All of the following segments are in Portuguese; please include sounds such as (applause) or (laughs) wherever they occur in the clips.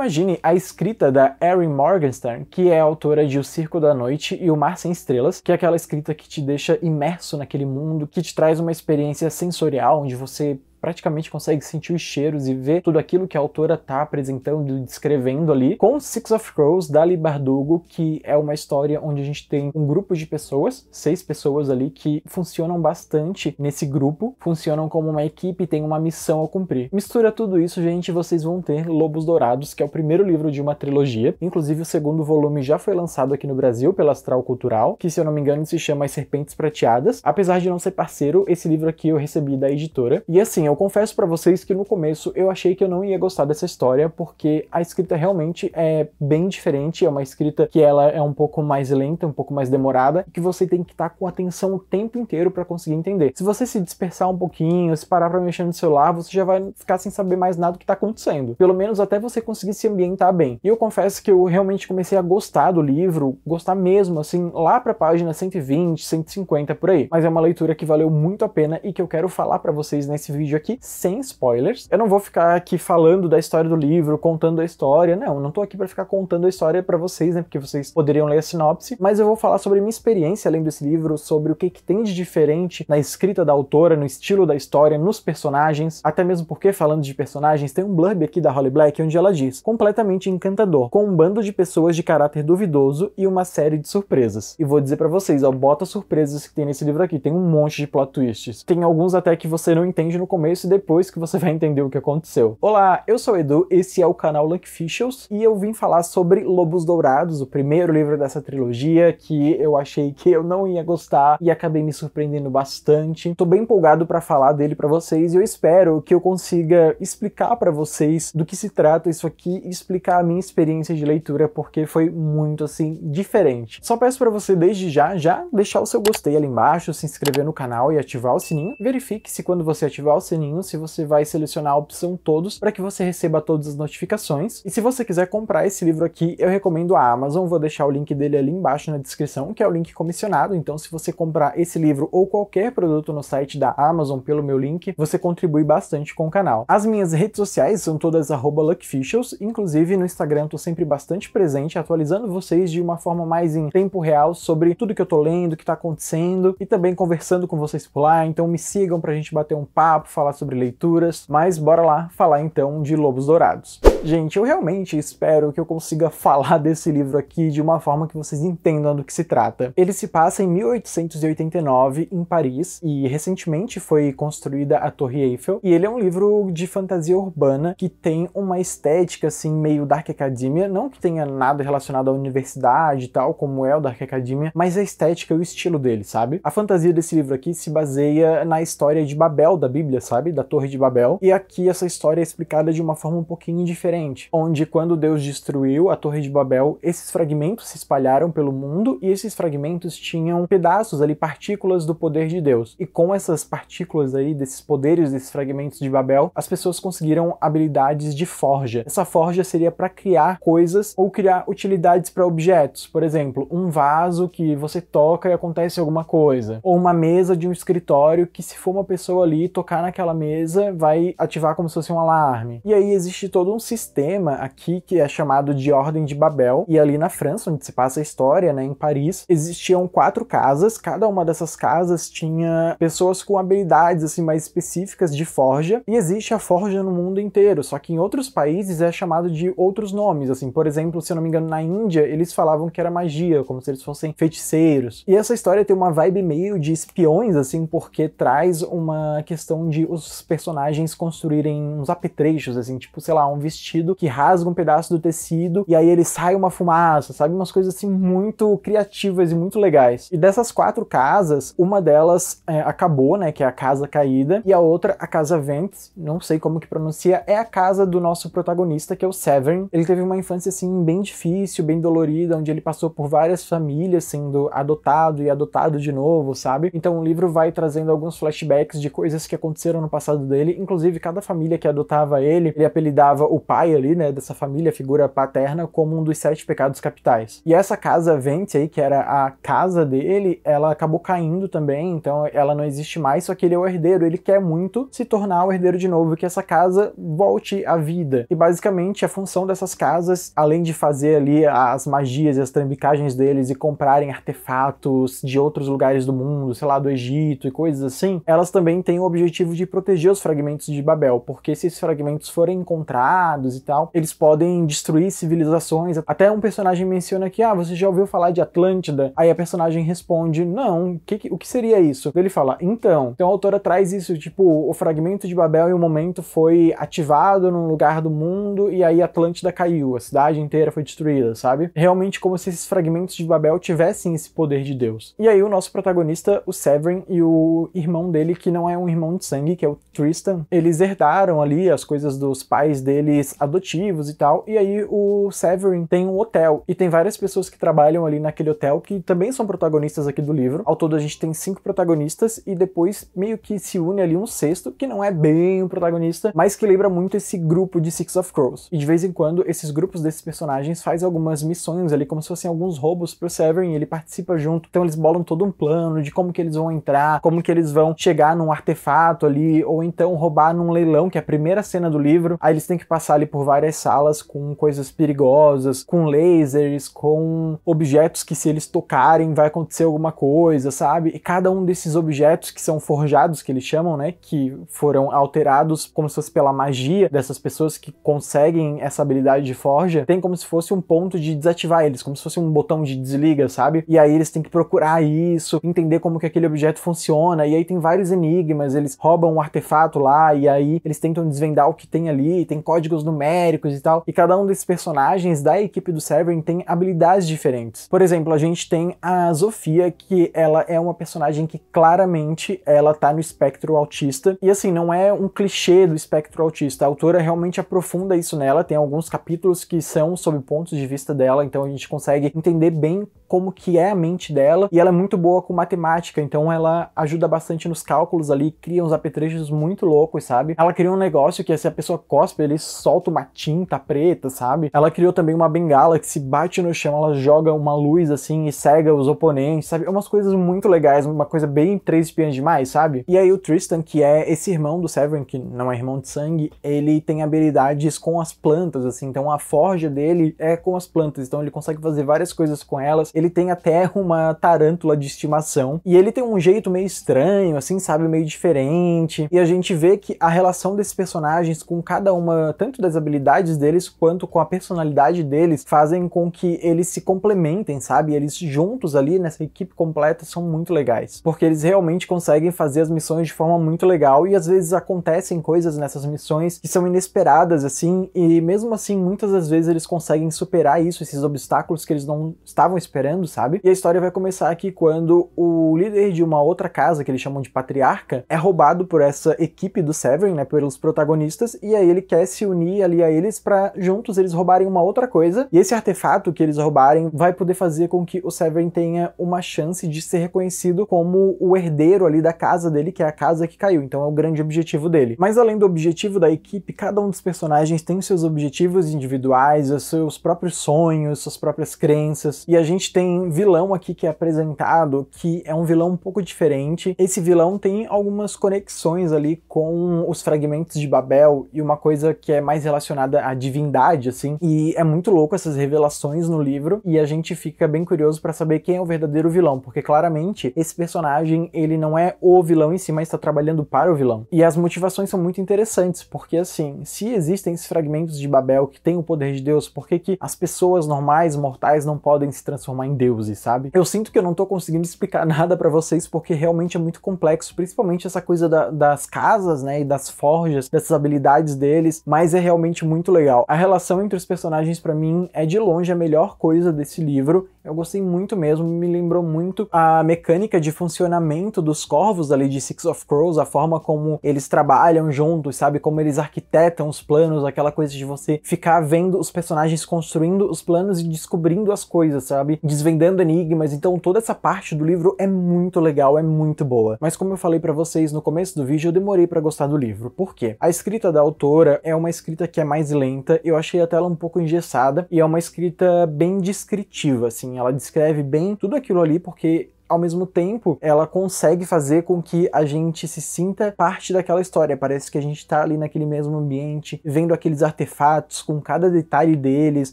imagine a escrita da Erin Morgenstern, que é autora de O Circo da Noite e O Mar Sem Estrelas, que é aquela escrita que te deixa imerso naquele mundo, que te traz uma experiência sensorial, onde você praticamente consegue sentir os cheiros e ver tudo aquilo que a autora está apresentando e descrevendo ali, com Six of Crows, da Bardugo, que é uma história onde a gente tem um grupo de pessoas, seis pessoas ali, que funcionam bastante nesse grupo, funcionam como uma equipe e tem uma missão a cumprir. Mistura tudo isso, gente, vocês vão ter Lobos Dourados, que é o primeiro livro de uma trilogia, inclusive o segundo volume já foi lançado aqui no Brasil pela Astral Cultural, que se eu não me engano se chama As Serpentes Prateadas, apesar de não ser parceiro, esse livro aqui eu recebi da editora, e assim, eu confesso para vocês que no começo eu achei que eu não ia gostar dessa história, porque a escrita realmente é bem diferente, é uma escrita que ela é um pouco mais lenta, um pouco mais demorada, que você tem que estar tá com atenção o tempo inteiro para conseguir entender. Se você se dispersar um pouquinho, se parar para mexer no celular, você já vai ficar sem saber mais nada do que tá acontecendo. Pelo menos até você conseguir se ambientar bem. E eu confesso que eu realmente comecei a gostar do livro, gostar mesmo, assim, lá pra página 120, 150 por aí. Mas é uma leitura que valeu muito a pena e que eu quero falar para vocês nesse vídeo aqui sem spoilers. Eu não vou ficar aqui falando da história do livro, contando a história. Não, não tô aqui para ficar contando a história para vocês, né? Porque vocês poderiam ler a sinopse. Mas eu vou falar sobre minha experiência lendo esse livro, sobre o que, que tem de diferente na escrita da autora, no estilo da história, nos personagens. Até mesmo porque, falando de personagens, tem um blurb aqui da Holly Black onde ela diz: completamente encantador, com um bando de pessoas de caráter duvidoso e uma série de surpresas. E vou dizer para vocês, ó, bota surpresas que tem nesse livro aqui. Tem um monte de plot twists. Tem alguns até que você não entende no começo começo e depois que você (laughs) vai entender o que aconteceu. Olá, eu sou o Edu, esse é o canal Fishels e eu vim falar sobre Lobos Dourados, o primeiro livro dessa trilogia que eu achei que eu não ia gostar e acabei me surpreendendo bastante. Tô bem empolgado para falar dele para vocês e eu espero que eu consiga explicar para vocês do que se trata isso aqui e explicar a minha experiência de leitura porque foi muito assim diferente. Só peço para você desde já já deixar o seu gostei ali embaixo, se inscrever no canal e ativar o sininho. Verifique se quando você ativar o sininho sininho se você vai selecionar a opção todos para que você receba todas as notificações. E se você quiser comprar esse livro aqui, eu recomendo a Amazon, vou deixar o link dele ali embaixo na descrição, que é o link comissionado. Então, se você comprar esse livro ou qualquer produto no site da Amazon pelo meu link, você contribui bastante com o canal. As minhas redes sociais são todas @luckficials, inclusive no Instagram estou sempre bastante presente, atualizando vocês de uma forma mais em tempo real sobre tudo que eu estou lendo, o que está acontecendo e também conversando com vocês por lá. Então, me sigam para a gente bater um papo, falar falar sobre leituras, mas bora lá falar então de Lobos Dourados. Gente, eu realmente espero que eu consiga (laughs) falar desse livro aqui de uma forma que vocês entendam do que se trata. Ele se passa em 1889, em Paris, e recentemente foi construída a Torre Eiffel, e ele é um livro de fantasia urbana que tem uma estética, assim, meio Dark Academia, não que tenha nada relacionado à universidade e tal, como é o Dark Academia, mas a estética e o estilo dele, sabe? A fantasia desse livro aqui se baseia na história de Babel, da Bíblia, sabe? Da Torre de Babel, e aqui essa história é explicada de uma forma um pouquinho diferente diferente, onde quando Deus destruiu a Torre de Babel, esses fragmentos se espalharam pelo mundo e esses fragmentos tinham pedaços ali, partículas do poder de Deus. E com essas partículas aí, desses poderes, desses fragmentos de Babel, as pessoas conseguiram habilidades de forja. Essa forja seria para criar coisas ou criar utilidades para objetos. Por exemplo, um vaso que você toca e acontece alguma coisa. Ou uma mesa de um escritório que, se for uma pessoa ali tocar naquela mesa, vai ativar como se fosse um alarme. E aí existe todo um sistema sistema aqui que é chamado de Ordem de Babel, e ali na França, onde se passa a história, né, em Paris, existiam quatro casas, cada uma dessas casas tinha pessoas com habilidades assim mais específicas de forja, e existe a forja no mundo inteiro, só que em outros países é chamado de outros nomes, assim, por exemplo, se eu não me engano, na Índia, eles falavam que era magia, como se eles fossem feiticeiros. E essa história tem uma vibe meio de espiões, assim, porque traz uma questão de os personagens construírem uns apetrechos, assim, tipo, sei lá, um vestido que rasga um pedaço do tecido e aí ele sai uma fumaça, sabe? Umas coisas assim muito criativas e muito legais. E dessas quatro casas, uma delas é, acabou, né? Que é a Casa Caída, e a outra, a Casa Vents, não sei como que pronuncia, é a casa do nosso protagonista, que é o Severn. Ele teve uma infância assim bem difícil, bem dolorida, onde ele passou por várias famílias sendo adotado e adotado de novo, sabe? Então o livro vai trazendo alguns flashbacks de coisas que aconteceram no passado dele, inclusive cada família que adotava ele, ele apelidava o pai pai ali, né, dessa família, figura paterna, como um dos sete pecados capitais. E essa casa Vente aí, que era a casa dele, ela acabou caindo também, então ela não existe mais, só que ele é o herdeiro, ele quer muito se tornar o herdeiro de novo, que essa casa volte à vida. E basicamente a função dessas casas, além de fazer ali as magias e as trambicagens deles e comprarem artefatos de outros lugares do mundo, sei lá, do Egito e coisas assim, elas também têm o objetivo de proteger os fragmentos de Babel, porque se esses fragmentos forem encontrados humanos e tal, eles podem destruir civilizações. Até um personagem menciona que, ah, você já ouviu falar de Atlântida? Aí a personagem responde, não, que, o que seria isso? Ele fala, então. Então a autora traz isso, tipo, o fragmento de Babel em um momento foi ativado num lugar do mundo e aí Atlântida caiu, a cidade inteira foi destruída, sabe? Realmente como se esses fragmentos de Babel tivessem esse poder de Deus. E aí o nosso protagonista, o Severin, e o irmão dele, que não é um irmão de sangue, que é o Tristan, eles herdaram ali as coisas dos pais deles adotivos e tal. E aí o Severin tem um hotel e tem várias pessoas que trabalham ali naquele hotel que também são protagonistas aqui do livro. Ao todo a gente tem cinco protagonistas e depois meio que se une ali um sexto que não é bem o um protagonista, mas que lembra muito esse grupo de Six of Crows. E de vez em quando esses grupos desses personagens faz algumas missões ali como se fossem alguns roubos pro Severin, e ele participa junto. Então eles bolam todo um plano de como que eles vão entrar, como que eles vão chegar num artefato ali ou então roubar num leilão, que é a primeira cena do livro. Aí eles têm que passar ali por várias salas com coisas perigosas, com lasers, com objetos que se eles tocarem vai acontecer alguma coisa, sabe? E cada um desses objetos que são forjados, que eles chamam, né, que foram alterados como se fosse pela magia dessas pessoas que conseguem essa habilidade de forja, tem como se fosse um ponto de desativar eles, como se fosse um botão de desliga, sabe? E aí eles têm que procurar isso, entender como que aquele objeto funciona, e aí tem vários enigmas, eles roubam um artefato lá, e aí eles tentam desvendar o que tem ali, tem códigos no numéricos e tal, e cada um desses personagens da equipe do Severin tem habilidades diferentes. Por exemplo, a gente tem a Sofia, que ela é uma personagem que claramente ela tá no espectro autista, e assim, não é um clichê do espectro autista, a autora realmente aprofunda isso nela, tem alguns capítulos que são sobre pontos de vista dela, então a gente consegue entender bem como que é a mente dela, e ela é muito boa com matemática, então ela ajuda bastante nos cálculos ali, cria uns apetrechos muito loucos, sabe? Ela cria um negócio que se a pessoa cospe, ele solta solta uma tinta preta, sabe? Ela criou também uma bengala que se bate no chão, ela joga uma luz assim e cega os oponentes, sabe? É umas coisas muito legais, uma coisa bem três espiãs demais, sabe? E aí o Tristan, que é esse irmão do Severin, que não é irmão de sangue, ele tem habilidades com as plantas, assim, então a forja dele é com as plantas, então ele consegue fazer várias coisas com elas, ele tem até uma tarântula de estimação, e ele tem um jeito meio estranho, assim, sabe, meio diferente, e a gente vê que a relação desses personagens com cada uma, tanto das as habilidades deles quanto com a personalidade deles fazem com que eles se complementem, sabe? Eles juntos ali nessa equipe completa são muito legais, porque eles realmente conseguem fazer as missões de forma muito legal e às vezes acontecem coisas nessas missões que são inesperadas assim, e mesmo assim muitas das vezes eles conseguem superar isso, esses obstáculos que eles não estavam esperando, sabe? E a história vai começar aqui quando o líder de uma outra casa, que eles chamam de patriarca, é roubado por essa equipe do Severin, né, pelos protagonistas, e aí ele quer se unir ali a eles para juntos eles roubarem uma outra coisa. E esse artefato que eles roubarem vai poder fazer com que o Severin tenha uma chance de ser reconhecido como o herdeiro ali da casa dele, que é a casa que caiu. Então é o grande objetivo dele. Mas além do objetivo da equipe, cada um dos personagens tem seus objetivos individuais, os seus próprios sonhos, suas próprias crenças. E a gente tem vilão aqui que é apresentado, que é um vilão um pouco diferente. Esse vilão tem algumas conexões ali com os fragmentos de Babel e uma coisa que é mais relacionada à divindade, assim. E é muito louco essas revelações no livro e a gente fica bem curioso para saber quem é o verdadeiro vilão, porque claramente esse personagem, ele não é o vilão em si, mas está trabalhando para o vilão. E as motivações são muito interessantes, porque assim, se existem esses fragmentos de Babel que têm o poder de Deus, por que que as pessoas normais, mortais não podem se transformar em deuses, sabe? Eu sinto que eu não tô conseguindo explicar (laughs) nada para vocês porque realmente é muito complexo, principalmente essa coisa da, das casas, né, e das forjas, dessas habilidades deles, mas é realmente realmente muito legal. A relação entre os personagens para mim é de longe a melhor coisa desse livro. Eu gostei muito mesmo, me lembrou muito a mecânica de funcionamento dos corvos ali de Six of Crows, a forma como eles trabalham juntos, sabe? Como eles arquitetam os planos, aquela coisa de você ficar vendo os personagens construindo os planos e descobrindo as coisas, sabe? Desvendando enigmas. Então toda essa parte do livro é muito legal, é muito boa. Mas como eu falei para vocês no começo do vídeo, eu demorei para gostar do livro. Por quê? A escrita da autora é uma escrita que é mais lenta, eu achei a tela um pouco engessada e é uma escrita bem descritiva, assim, ela descreve bem tudo aquilo ali porque ao mesmo tempo, ela consegue fazer com que a gente se sinta parte daquela história. Parece que a gente está ali naquele mesmo ambiente, vendo aqueles artefatos com cada detalhe deles,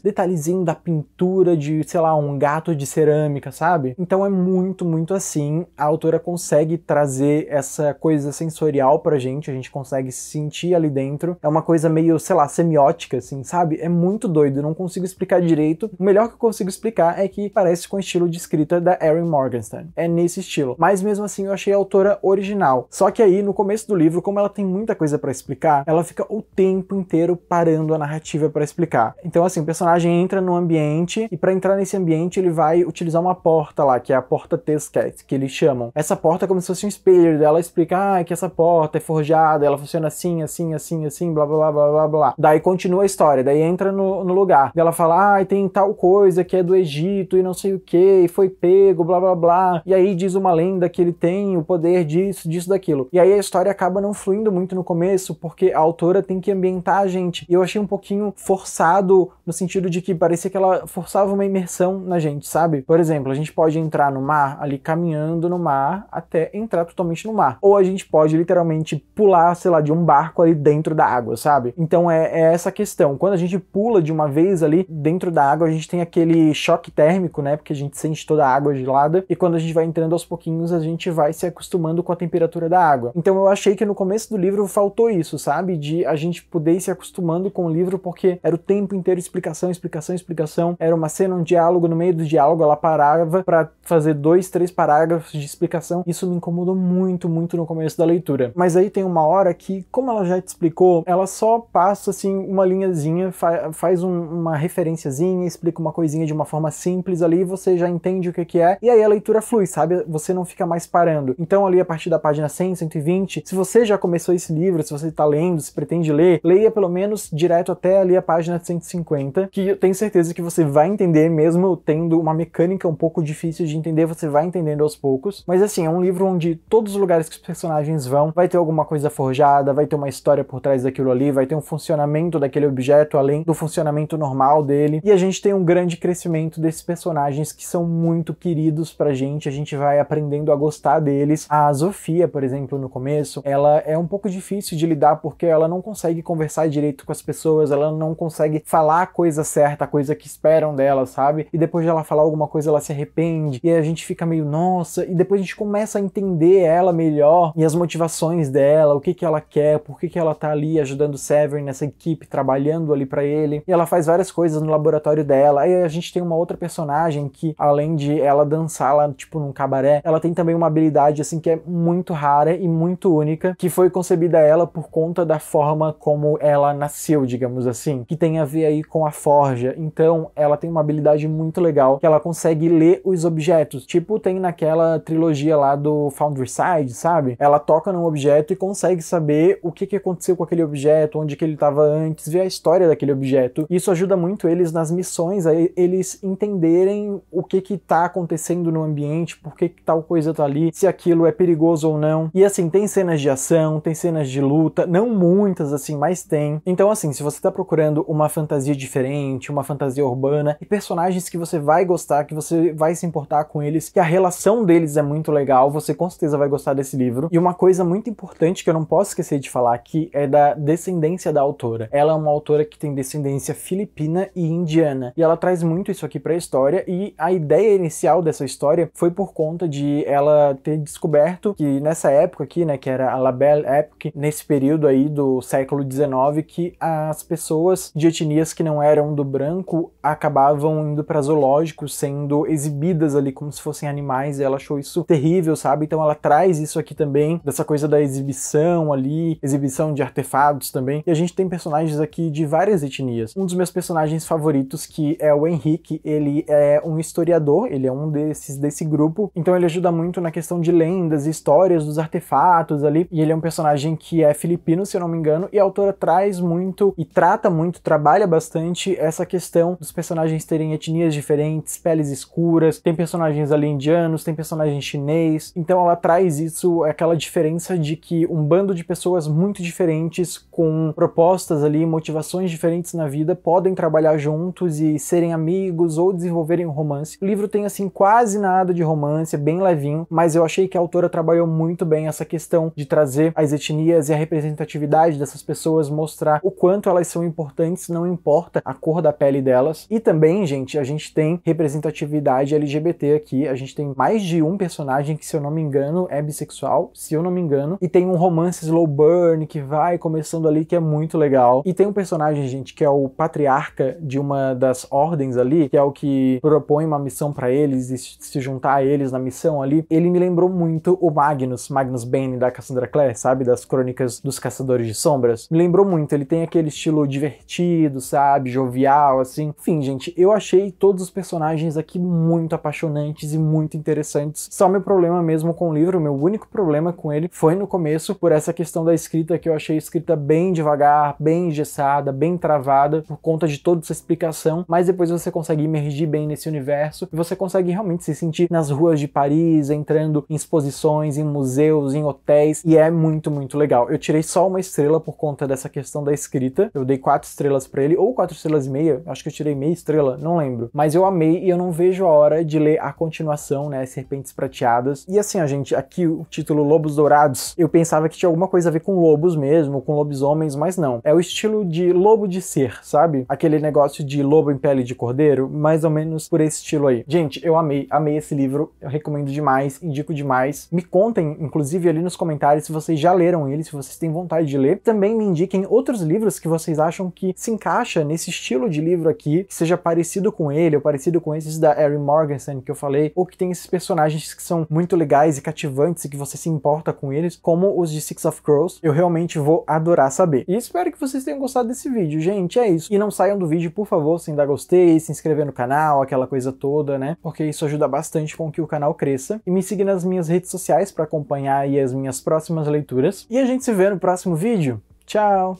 detalhezinho da pintura de, sei lá, um gato de cerâmica, sabe? Então é muito, muito assim. A autora consegue trazer essa coisa sensorial pra gente, a gente consegue se sentir ali dentro. É uma coisa meio, sei lá, semiótica, assim, sabe? É muito doido, não consigo explicar direito. O melhor que eu consigo explicar é que parece com o estilo de escrita da Erin Morgenstern é nesse estilo. Mas mesmo assim eu achei a autora original. Só que aí no começo do livro, como ela tem muita coisa para explicar, ela fica o tempo inteiro parando a narrativa para explicar. Então assim, o personagem entra no ambiente e para entrar nesse ambiente ele vai utilizar uma porta lá, que é a porta Tescat, que eles chamam. Essa porta é como se fosse um espelho, ela explica ah, que essa porta é forjada, ela funciona assim, assim, assim, assim, blá blá blá blá blá. Daí continua a história, daí entra no, no lugar. Daí ela fala: "Ah, tem tal coisa que é do Egito e não sei o que, e foi pego, blá blá blá" e aí diz uma lenda que ele tem o poder disso, disso, daquilo. E aí a história acaba não fluindo muito no começo, porque a autora tem que ambientar a gente. E eu achei um pouquinho forçado, no sentido de que parecia que ela forçava uma imersão na gente, sabe? Por exemplo, a gente pode entrar no mar, ali caminhando no mar, até entrar totalmente no mar. Ou a gente pode literalmente pular, sei lá, de um barco ali dentro da água, sabe? Então é, é essa questão. Quando a gente pula de uma vez ali dentro da água, a gente tem aquele choque térmico, né? Porque a gente sente toda a água gelada. E quando a gente gente vai entrando aos pouquinhos, a gente vai se acostumando com a temperatura da água. Então eu achei que no começo do livro faltou isso, sabe? De a gente poder ir se acostumando com o livro, porque era o tempo inteiro explicação, explicação, explicação. Era uma cena, um diálogo, no meio do diálogo ela parava para fazer dois, três parágrafos de explicação. Isso me incomodou muito, muito no começo da leitura. Mas aí tem uma hora que, como ela já te explicou, ela só passa assim uma linhazinha, fa faz um, uma referenciazinha, explica uma coisinha de uma forma simples ali, você já entende o que, que é, e aí a leitura flui, sabe? Você não fica mais parando. Então ali a partir da página 100, 120, se você já começou esse livro, se você está lendo, se pretende ler, leia pelo menos direto até ali a página 150, que eu tenho certeza que você vai entender mesmo tendo uma mecânica um pouco difícil de entender, você vai entendendo aos poucos. Mas assim, é um livro onde todos os lugares que os personagens vão, vai ter alguma coisa forjada, vai ter uma história por trás daquilo ali, vai ter um funcionamento daquele objeto além do funcionamento normal dele. E a gente tem um grande crescimento desses personagens que são muito queridos pra gente a gente vai aprendendo a gostar deles. A Sofia, por exemplo, no começo, ela é um pouco difícil de lidar porque ela não consegue conversar direito com as pessoas, ela não consegue falar a coisa certa, a coisa que esperam dela, sabe? E depois de ela falar alguma coisa, ela se arrepende, e a gente fica meio, nossa, e depois a gente começa a entender ela melhor e as motivações dela, o que que ela quer, por que que ela tá ali ajudando o Severin nessa equipe, trabalhando ali para ele. E ela faz várias coisas no laboratório dela. Aí a gente tem uma outra personagem que, além de ela dançar ela tipo, tipo num cabaré, ela tem também uma habilidade assim que é muito rara e muito única, que foi concebida ela por conta da forma como ela nasceu, digamos assim, que tem a ver aí com a forja. Então, ela tem uma habilidade muito legal que ela consegue ler os objetos, tipo tem naquela trilogia lá do Foundry Side, sabe? Ela toca num objeto e consegue saber o que que aconteceu com aquele objeto, onde que ele estava antes, ver a história daquele objeto. Isso ajuda muito eles nas missões, a eles entenderem o que que tá acontecendo no ambiente exatamente por que, que tal coisa tá ali, se aquilo é perigoso ou não. E assim, tem cenas de ação, tem cenas de luta, não muitas assim, mas tem. Então assim, se você tá procurando uma fantasia diferente, uma fantasia urbana e personagens que você vai gostar, que você vai se importar com eles, que a relação deles é muito legal, você com certeza vai gostar desse livro. E uma coisa muito importante que eu não posso esquecer de falar aqui é da descendência da autora. Ela é uma autora que tem descendência filipina e indiana, e ela traz muito isso aqui para a história e a ideia inicial dessa história foi foi por conta de ela ter descoberto que nessa época aqui, né, que era a La Belle Époque, nesse período aí do século XIX, que as pessoas de etnias que não eram do branco acabavam indo para zoológicos, sendo exibidas ali como se fossem animais, e ela achou isso terrível, sabe? Então ela traz isso aqui também, dessa coisa da exibição ali, exibição de artefatos também. E a gente tem personagens aqui de várias etnias. Um dos meus personagens favoritos, que é o Henrique, ele é um historiador, ele é um desses desse grupo grupo, então ele ajuda muito na questão de lendas e histórias dos artefatos ali, e ele é um personagem que é filipino, se eu não me engano, e a autora traz muito e trata muito, trabalha bastante essa questão dos personagens terem etnias diferentes, peles escuras, tem personagens ali indianos, tem personagem chinês, então ela traz isso, aquela diferença de que um bando de pessoas muito diferentes, com propostas ali, motivações diferentes na vida, podem trabalhar juntos e serem amigos ou desenvolverem um romance. O livro tem assim quase nada de romance, é bem levinho, mas eu achei que a autora trabalhou muito bem essa questão de trazer as etnias e a representatividade dessas pessoas, mostrar o quanto elas são importantes, não importa a cor da pele delas. E também, gente, a gente tem representatividade LGBT aqui, a gente tem mais de um personagem que, se eu não me engano, é bissexual, se eu não me engano, e tem um romance slow burn que vai começando ali, que é muito legal. E tem um personagem, gente, que é o patriarca de uma das ordens ali, que é o que propõe uma missão para eles e se juntar ajudar eles na missão ali, ele me lembrou muito o Magnus, Magnus Bane da Cassandra Clare, sabe? Das crônicas dos Caçadores de Sombras. Me lembrou muito, ele tem aquele estilo divertido, sabe? Jovial, assim. Enfim, gente, eu achei todos os personagens aqui muito apaixonantes e muito interessantes. Só meu problema mesmo com o livro, meu único problema com ele foi no começo, por essa questão da escrita que eu achei escrita bem devagar, bem engessada, bem travada, por conta de toda essa explicação, mas depois você consegue imergir bem nesse universo e você consegue realmente se sentir nas nas ruas de Paris, entrando em exposições, em museus, em hotéis, e é muito, muito legal. Eu tirei só uma estrela por conta dessa questão da escrita, eu dei quatro estrelas para ele, ou quatro estrelas e meia, acho que eu tirei meia estrela, não lembro. Mas eu amei e eu não vejo a hora de ler a continuação, né, Serpentes Prateadas. E assim, a gente, aqui o título Lobos Dourados, eu pensava que tinha alguma coisa a ver com lobos mesmo, com lobisomens, mas não. É o estilo de lobo de ser, sabe? Aquele negócio de lobo em pele de cordeiro, mais ou menos por esse estilo aí. Gente, eu amei, amei esse livro livro, eu recomendo demais, indico demais. Me contem, inclusive, ali nos comentários se vocês já leram ele, se vocês têm vontade de ler. Também me indiquem outros livros que vocês acham que se encaixa nesse estilo de livro aqui, que seja parecido com ele, ou parecido com esses da Erin Morgenstern que eu falei, ou que tem esses personagens que são muito legais e cativantes e que você se importa com eles, como os de Six of Crows. Eu realmente vou adorar saber. E espero que vocês tenham gostado desse vídeo, gente. É isso. E não saiam do vídeo, por favor, sem dar gostei, se inscrever no canal, aquela coisa toda, né? Porque isso ajuda bastante com que o canal cresça e me siga nas minhas redes sociais para acompanhar aí as minhas próximas leituras. E a gente se vê no próximo vídeo. Tchau!